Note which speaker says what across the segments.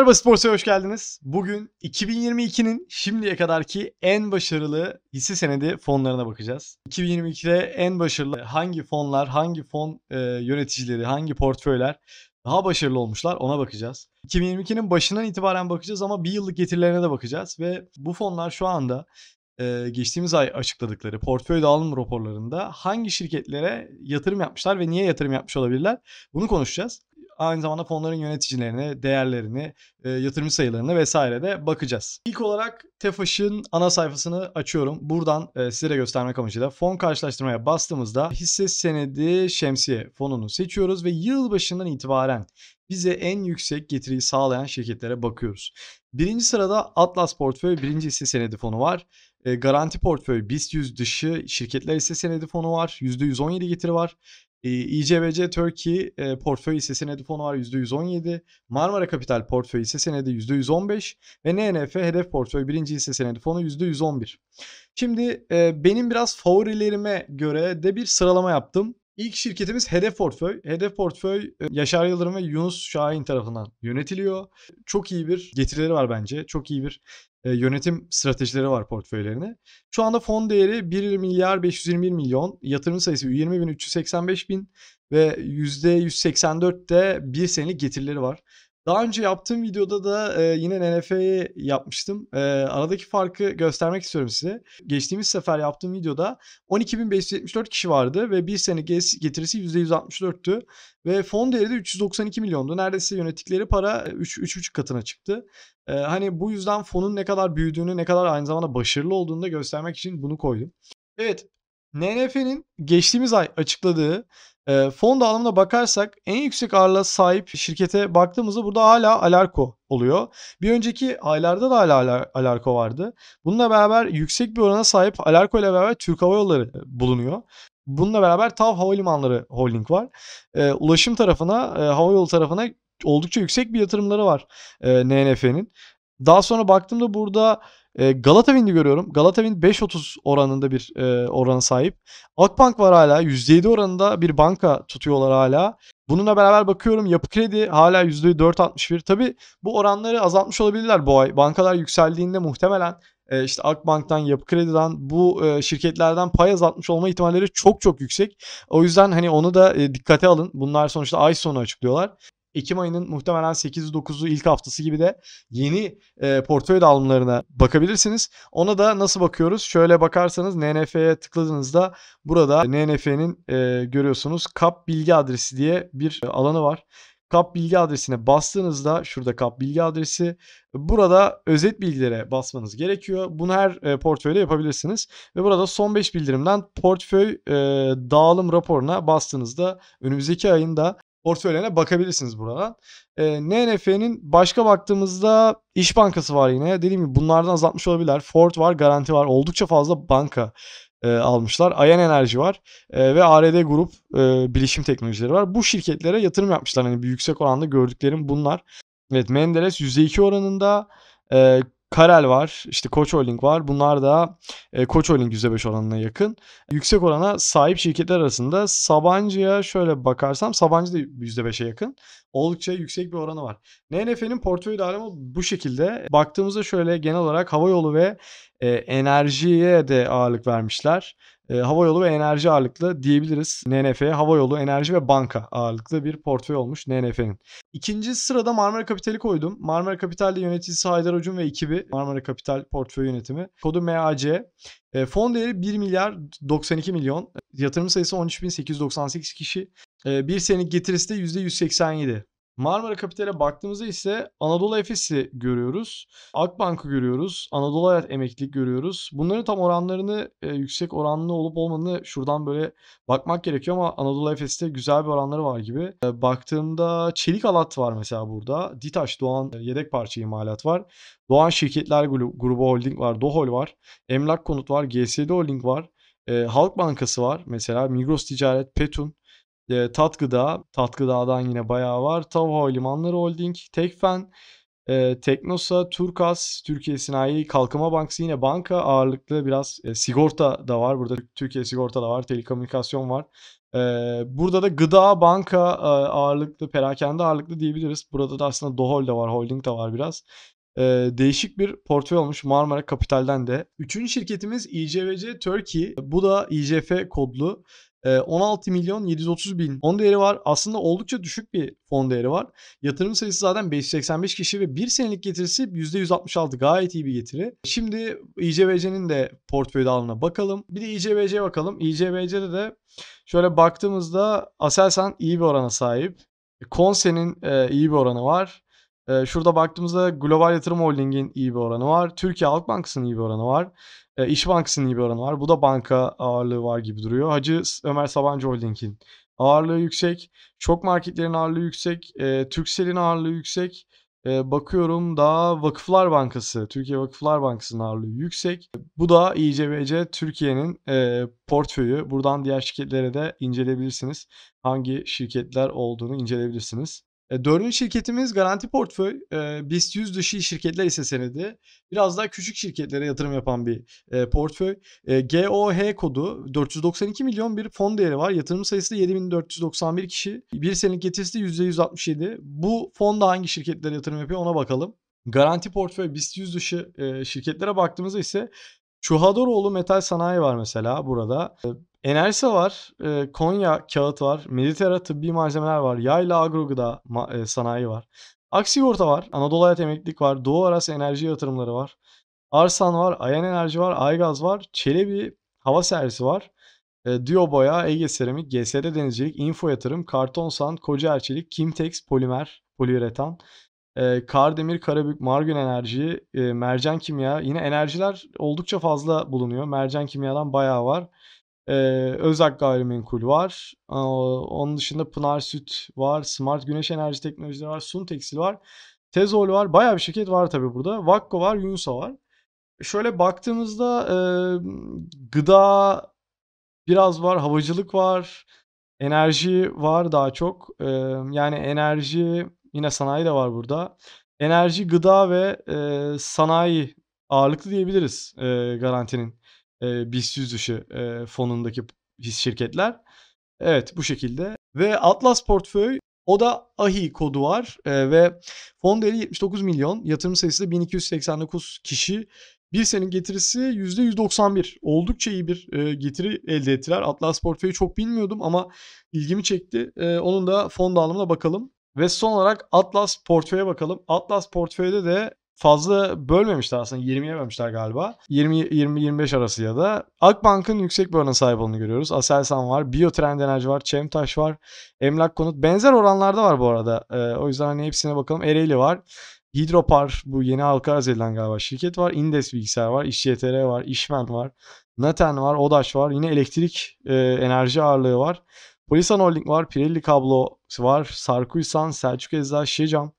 Speaker 1: Merhaba Sports'a hoş geldiniz. Bugün 2022'nin şimdiye kadarki en başarılı hisse senedi fonlarına bakacağız. 2022'de en başarılı hangi fonlar, hangi fon e, yöneticileri, hangi portföyler daha başarılı olmuşlar ona bakacağız. 2022'nin başından itibaren bakacağız ama bir yıllık getirilerine de bakacağız ve bu fonlar şu anda e, geçtiğimiz ay açıkladıkları portföy dağılım raporlarında hangi şirketlere yatırım yapmışlar ve niye yatırım yapmış olabilirler bunu konuşacağız. Aynı zamanda fonların yöneticilerini, değerlerini, e, yatırımcı sayılarına vesaire de bakacağız. İlk olarak TEFAŞ'ın ana sayfasını açıyorum. Buradan e, size de göstermek amacıyla fon karşılaştırmaya bastığımızda hisse senedi şemsiye fonunu seçiyoruz ve yıl başından itibaren bize en yüksek getiriyi sağlayan şirketlere bakıyoruz. Birinci sırada Atlas Portföy birinci hisse senedi fonu var. E, garanti portföy BIST 100 dışı şirketler hisse senedi fonu var. %117 getiri var. ICBC İCBC Turkey e, portföy hisse senedi fonu var %117. Marmara Kapital portföy hisse senedi %115 ve NNF hedef portföy birinci hisse senedi fonu %111. Şimdi e, benim biraz favorilerime göre de bir sıralama yaptım. İlk şirketimiz Hedef Portföy. Hedef Portföy e, Yaşar Yıldırım ve Yunus Şahin tarafından yönetiliyor. Çok iyi bir getirileri var bence. Çok iyi bir e, yönetim stratejileri var portföylerine. Şu anda fon değeri 1 milyar 521 milyon. Yatırım sayısı 20 bin 385 bin ve %184 de bir senelik getirileri var. Daha önce yaptığım videoda da e, yine NFE'yi yapmıştım. E, aradaki farkı göstermek istiyorum size. Geçtiğimiz sefer yaptığım videoda 12.574 kişi vardı ve bir sene getirisi %164'tü. Ve fon değeri de 392 milyondu. Neredeyse yönetikleri para 3, e, 3,5 katına çıktı. E, hani bu yüzden fonun ne kadar büyüdüğünü, ne kadar aynı zamanda başarılı olduğunu da göstermek için bunu koydum. Evet, NNF'nin geçtiğimiz ay açıkladığı e, fon dağılımına bakarsak en yüksek ağırlığa sahip şirkete baktığımızda burada hala Alarko oluyor. Bir önceki aylarda da hala Alarko vardı. Bununla beraber yüksek bir orana sahip Alarko ile beraber Türk Hava Yolları e, bulunuyor. Bununla beraber TAV Havalimanları Holding var. E, ulaşım tarafına, e, havayolu tarafına oldukça yüksek bir yatırımları var e, NNF'nin. Daha sonra baktığımda burada Galata ee, Galatavind'i görüyorum. Galata Galatavind 5.30 oranında bir e, orana sahip. Akbank var hala. %7 oranında bir banka tutuyorlar hala. Bununla beraber bakıyorum yapı kredi hala %4.61. Tabi bu oranları azaltmış olabilirler bu ay. Bankalar yükseldiğinde muhtemelen e, işte Akbank'tan, Yapı Kredi'den bu e, şirketlerden pay azaltmış olma ihtimalleri çok çok yüksek. O yüzden hani onu da e, dikkate alın. Bunlar sonuçta ay sonu açıklıyorlar. Ekim ayının muhtemelen 8-9'u ilk haftası gibi de yeni e, portföy dağılımlarına bakabilirsiniz. Ona da nasıl bakıyoruz? Şöyle bakarsanız NNF'ye tıkladığınızda burada NNF'nin e, görüyorsunuz kap bilgi adresi diye bir alanı var. Kap bilgi adresine bastığınızda şurada kap bilgi adresi burada özet bilgilere basmanız gerekiyor. Bunu her e, portföyde yapabilirsiniz ve burada son 5 bildirimden portföy e, dağılım raporuna bastığınızda önümüzdeki ayında portföylerine bakabilirsiniz buradan. E, NNF'nin başka baktığımızda İş Bankası var yine. Dediğim gibi bunlardan azaltmış olabilirler. Ford var, Garanti var. Oldukça fazla banka e, almışlar. Ayan Enerji var e, ve ARD Grup e, bilişim teknolojileri var. Bu şirketlere yatırım yapmışlar. Hani bir yüksek oranda gördüklerim bunlar. Evet Menderes %2 oranında e, Karel var, işte Koç Holding var. Bunlar da e, Koç Holding %5 oranına yakın. Yüksek orana sahip şirketler arasında Sabancı'ya şöyle bakarsam Sabancı da %5'e yakın. Oldukça yüksek bir oranı var. NNF'nin portföy dağılımı bu şekilde. Baktığımızda şöyle genel olarak havayolu ve e, enerjiye de ağırlık vermişler e, havayolu ve enerji ağırlıklı diyebiliriz. NNF havayolu, enerji ve banka ağırlıklı bir portföy olmuş NNF'nin. İkinci sırada Marmara Kapital'i koydum. Marmara Kapital'de yöneticisi Haydar Hocun ve ekibi Marmara Kapital Portföy Yönetimi. Kodu MAC. E, fon değeri 1 milyar 92 milyon. Yatırım sayısı 13.898 kişi. E, bir senelik getirisi de %187. Marmara Kapital'e baktığımızda ise Anadolu Efes'i görüyoruz. Akbank'ı görüyoruz. Anadolu Hayat Emeklilik görüyoruz. Bunların tam oranlarını e, yüksek oranlı olup olmadığını şuradan böyle bakmak gerekiyor ama Anadolu Efes'te güzel bir oranları var gibi. E, baktığımda Çelik Alat var mesela burada. Ditaş Doğan e, yedek parça imalat var. Doğan Şirketler Grubu Holding var. Dohol var. Emlak Konut var. GSD Holding var. E, Halk Bankası var mesela Migros Ticaret, Petun, e, Tatgıda, Tatgıda'dan yine bayağı var. Tav Havalimanları Holding, Tekfen, e, Teknosa, Turkas, Türkiye Sinayi Kalkınma Bankası yine banka ağırlıklı biraz e, sigorta da var. Burada Türkiye Sigorta da var, telekomünikasyon var. E, burada da gıda, banka e, ağırlıklı, perakende ağırlıklı diyebiliriz. Burada da aslında Dohol da var, holding de var biraz e, değişik bir portföy olmuş Marmara Kapital'den de. Üçüncü şirketimiz ICVC Turkey. Bu da ICF kodlu. 16 ee, milyon 730 bin fon değeri var. Aslında oldukça düşük bir fon değeri var. Yatırım sayısı zaten 585 kişi ve 1 senelik getirisi %166 gayet iyi bir getiri. Şimdi ICVC'nin de portföy dağılımına bakalım. Bir de ICBC'ye bakalım. ICVC'de de şöyle baktığımızda Aselsan iyi bir orana sahip. Konse'nin e, iyi bir oranı var. Ee, şurada baktığımızda Global Yatırım Holding'in iyi bir oranı var. Türkiye Halk Bankası'nın iyi bir oranı var. Ee, İş Bankası'nın iyi bir oranı var. Bu da banka ağırlığı var gibi duruyor. Hacı Ömer Sabancı Holding'in ağırlığı yüksek. Çok marketlerin ağırlığı yüksek. E, Türksel'in ağırlığı yüksek. bakıyorum daha Vakıflar Bankası, Türkiye Vakıflar Bankası'nın ağırlığı yüksek. Bu da İCBC Türkiye'nin e, portföyü. Buradan diğer şirketlere de inceleyebilirsiniz. Hangi şirketler olduğunu inceleyebilirsiniz. E, dördüncü şirketimiz Garanti Portföy. E, BIST 100 dışı şirketler ise senedi. Biraz daha küçük şirketlere yatırım yapan bir e, portföy. GOH kodu 492 milyon bir fon değeri var. Yatırım sayısı 7491 kişi. Bir senelik getirisi de %167. Bu fonda hangi şirketlere yatırım yapıyor ona bakalım. Garanti portföy BIST 100 dışı şirketlere baktığımızda ise Çuhadoroğlu Metal Sanayi var mesela burada. Enerjisa var, e, Konya kağıt var, Meditera tıbbi malzemeler var, Yayla agrogıda e, sanayi var. Aksigorta var, Anadolu Hayat Emeklilik var, Doğu Arası Enerji Yatırımları var. Arsan var, Ayan Enerji var, Aygaz var, Çelebi Hava Servisi var. E, Diyo Boya, Ege Seramik, GSD Denizcilik, Info Yatırım, Karton Sand, Koca Erçelik, Kimtex, Polimer, Poliüretan, e, Kardemir, Karabük, Margün Enerji, e, Mercan Kimya. Yine enerjiler oldukça fazla bulunuyor. Mercan Kimya'dan bayağı var. Ee, Özak Gayrimenkul var. Ee, onun dışında Pınar Süt var. Smart Güneş Enerji Teknolojileri var. Sun Tekstil var. Tezol var. Bayağı bir şirket var tabii burada. Vakko var. Yunsa var. Şöyle baktığımızda e, gıda biraz var. Havacılık var. Enerji var daha çok. E, yani enerji yine sanayi de var burada. Enerji, gıda ve e, sanayi ağırlıklı diyebiliriz e, garantinin e, BIST 100 dışı e, fonundaki şirketler. Evet bu şekilde. Ve Atlas Portföy o da AHI kodu var e, ve fon değeri 79 milyon. Yatırım sayısı da 1289 kişi. Bir senin getirisi %191. Oldukça iyi bir e, getiri elde ettiler. Atlas Portföy'ü çok bilmiyordum ama ilgimi çekti. E, onun da fon dağılımına bakalım. Ve son olarak Atlas Portföy'e bakalım. Atlas Portföy'de de fazla bölmemişler aslında. 20 bölmüşler galiba. 20-25 arası ya da. Akbank'ın yüksek bir orana sahip olduğunu görüyoruz. Aselsan var, Biotrend Enerji var, Çemtaş var, Emlak Konut. Benzer oranlarda var bu arada. Ee, o yüzden hani hepsine bakalım. Ereğli var. Hidropar bu yeni halka arz edilen galiba şirket var. Indes bilgisayar var. İşytr var. İşmen var. Naten var. Odaş var. Yine elektrik e, enerji ağırlığı var. Polisan Holding var. Pirelli Kablo var. Sarkuysan, Selçuk Eczar, Şecam.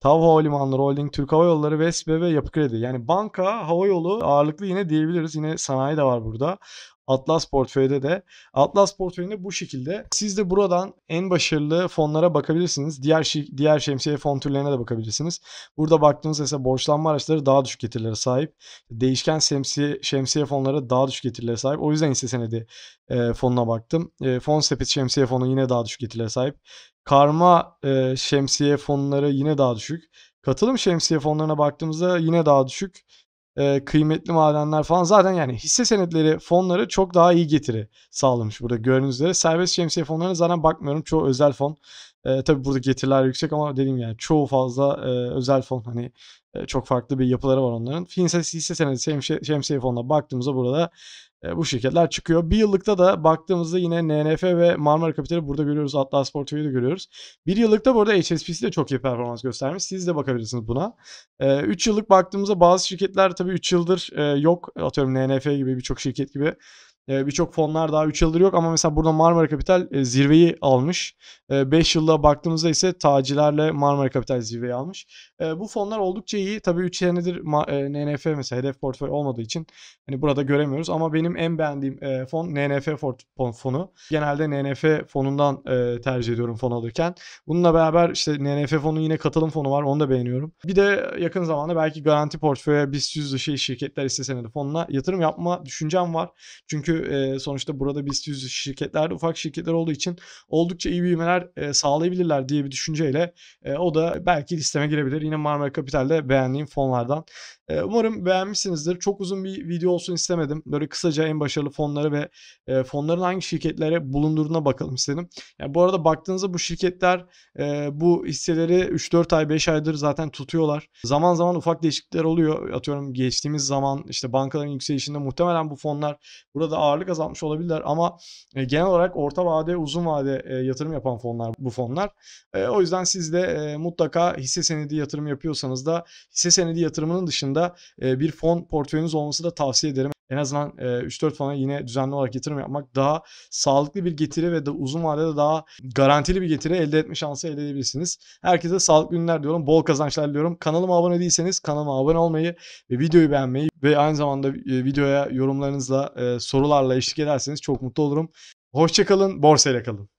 Speaker 1: TAV Havalimanları Holding, Türk Hava Yolları, Vespe ve Yapı Kredi. Yani banka, hava yolu ağırlıklı yine diyebiliriz. Yine sanayi de var burada. Atlas portföyde de. Atlas portföyünde bu şekilde. Siz de buradan en başarılı fonlara bakabilirsiniz. Diğer şi- diğer şemsiye fon türlerine de bakabilirsiniz. Burada baktığınız ise borçlanma araçları daha düşük getirilere sahip. Değişken şemsiye, şemsiye fonları daha düşük getirilere sahip. O yüzden hisse senedi e, fonuna baktım. E, fon sepeti şemsiye fonu yine daha düşük getirilere sahip. Karma e, şemsiye fonları yine daha düşük. Katılım şemsiye fonlarına baktığımızda yine daha düşük. E, kıymetli madenler falan zaten yani hisse senetleri fonları çok daha iyi getiri sağlamış burada gördüğünüz üzere. Serbest şemsiye fonlarına zaten bakmıyorum. Çoğu özel fon. E, tabii burada getiriler yüksek ama dediğim yani çoğu fazla e, özel fon hani e, çok farklı bir yapıları var onların. Hisse, hisse senedi şemsiye, şemsiye fonuna baktığımızda burada e, bu şirketler çıkıyor. Bir yıllıkta da baktığımızda yine NNF ve Marmara Kapital'i burada görüyoruz. Atlas Portföy'ü da görüyoruz. Bir yıllıkta burada HSBC de çok iyi performans göstermiş. Siz de bakabilirsiniz buna. 3 e, yıllık baktığımızda bazı şirketler tabii 3 yıldır e, yok. Atıyorum NNF gibi birçok şirket gibi ee, birçok fonlar daha 3 yıldır yok ama mesela burada Marmara Kapital e, zirveyi almış. 5 ee, yılda baktığımızda ise tacilerle Marmara Kapital zirveyi almış. Ee, bu fonlar oldukça iyi. Tabii 3 senedir e, NNF mesela hedef portföy olmadığı için hani burada göremiyoruz ama benim en beğendiğim e, fon NNF fonu. Genelde NNF fonundan tercih ediyorum fon alırken. Bununla beraber işte NNF fonun yine katılım fonu var. Onu da beğeniyorum. Bir de yakın zamanda belki garanti portföye BIST 100 dışı şirketler hisse de fonuna yatırım yapma düşüncem var. Çünkü sonuçta burada biz 100 şirketler, ufak şirketler olduğu için oldukça iyi büyümeler sağlayabilirler diye bir düşünceyle o da belki listeme girebilir. Yine Marmara Kapital'de beğendiğim fonlardan. umarım beğenmişsinizdir. Çok uzun bir video olsun istemedim. Böyle kısaca en başarılı fonları ve fonların hangi şirketlere bulunduğuna bakalım istedim. Yani bu arada baktığınızda bu şirketler bu hisseleri 3-4 ay 5 aydır zaten tutuyorlar. Zaman zaman ufak değişiklikler oluyor. Atıyorum geçtiğimiz zaman işte bankaların yükselişinde muhtemelen bu fonlar burada ağırlık azaltmış olabilirler ama e, genel olarak orta vade uzun vade e, yatırım yapan fonlar bu fonlar. E, o yüzden siz de e, mutlaka hisse senedi yatırım yapıyorsanız da hisse senedi yatırımının dışında e, bir fon portföyünüz olması da tavsiye ederim en azından 3-4 falan yine düzenli olarak yatırım yapmak daha sağlıklı bir getiri ve de uzun vadede daha garantili bir getiri elde etme şansı elde edebilirsiniz. Herkese sağlıklı günler diyorum. Bol kazançlar diliyorum. Kanalıma abone değilseniz kanalıma abone olmayı ve videoyu beğenmeyi ve aynı zamanda e, videoya yorumlarınızla, sorularla eşlik ederseniz çok mutlu olurum. Hoşçakalın, borsayla kalın.